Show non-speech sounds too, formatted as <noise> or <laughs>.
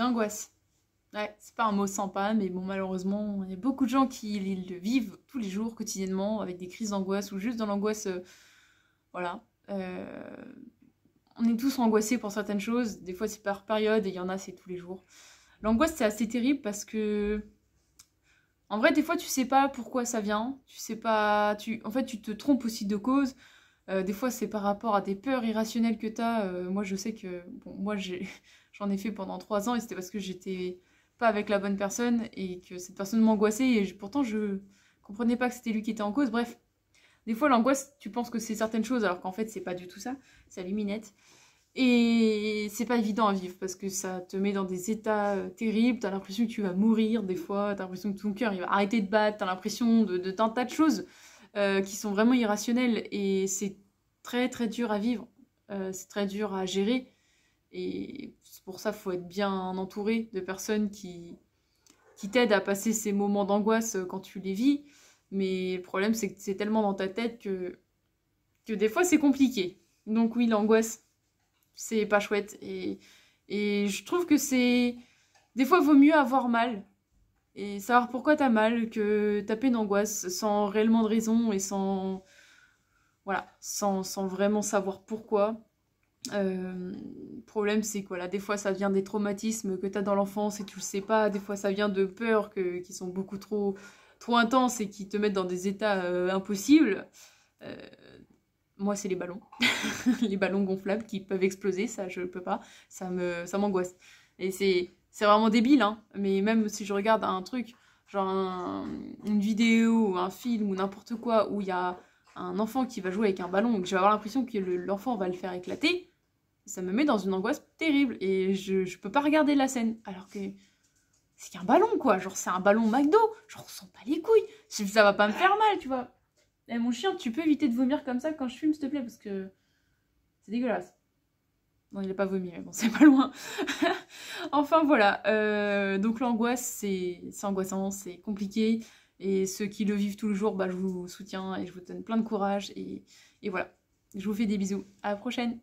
L'angoisse. Ouais, c'est pas un mot sympa, mais bon, malheureusement, il y a beaucoup de gens qui le vivent tous les jours, quotidiennement, avec des crises d'angoisse ou juste dans l'angoisse. Euh, voilà. Euh, on est tous angoissés pour certaines choses. Des fois, c'est par période et il y en a, c'est tous les jours. L'angoisse, c'est assez terrible parce que. En vrai, des fois, tu sais pas pourquoi ça vient. Tu sais pas. Tu... En fait, tu te trompes aussi de cause. Euh, des fois, c'est par rapport à des peurs irrationnelles que tu as. Euh, moi, je sais que, bon, moi, <laughs> j'en ai... fait pendant trois ans et c'était parce que j'étais pas avec la bonne personne et que cette personne m'angoissait et pourtant, je comprenais pas que c'était lui qui était en cause. Bref, des fois, l'angoisse, tu penses que c'est certaines choses alors qu'en fait, c'est pas du tout ça. C'est luminette. Et c'est pas évident à vivre parce que ça te met dans des états euh, terribles. T'as l'impression que tu vas mourir des fois. T'as l'impression que ton cœur il va arrêter de battre. T'as l'impression de, de, tant tas de choses. qui sont vraiment irrationnelles et c'est très très dur à vivre, euh, c'est très dur à gérer. Et c'est pour ça, faut être bien entouré de personnes qui, qui t'aident à passer ces moments d'angoisse euh, quand tu les vis. Mais le problème, c'est que c'est tellement dans ta tête que, que des fois, c'est compliqué. Donc oui, l'angoisse, c'est pas chouette. Et, et je trouve que c'est... Des fois, il vaut mieux avoir mal et savoir pourquoi t'as mal que taper une angoisse sans réellement de raison et sans... Voilà, sans, vraiment savoir pourquoi. Euh, problème c'est que là des fois ça vient des traumatismes que tu as dans l'enfance et tu le sais pas, des fois ça vient de peurs qui sont beaucoup trop, trop intenses et qui te mettent dans des états euh, impossibles. Euh, moi c'est les ballons, <laughs> les ballons gonflables qui peuvent exploser, ça je peux pas, ça me ça m'angoisse. Et c'est vraiment débile hein. mais même si je regarde un truc genre une vidéo, un film ou n'importe quoi où il y a un enfant qui va jouer avec un ballon et que je vais avoir l'impression que l'enfant va le faire éclater, ça me met dans une angoisse terrible et je, peux pas regarder la scène. Alors que c'est qu'un ballon quoi, genre c'est un ballon McDo, je ressens pas les couilles, ça va pas me faire mal, tu vois. Eh mon chien, tu peux éviter de vomir comme ça quand je fume s'il te plaît parce que c'est dégueulasse. Non, il a pas vomi, mais bon, <laughs> c'est pas loin. enfin voilà, euh, donc l'angoisse, c'est angoissant, c'est compliqué. Et ceux qui le vivent tous les jours, bah, je vous soutiens et je vous donne plein de courage. Et, et voilà. Je vous fais des bisous. À la prochaine!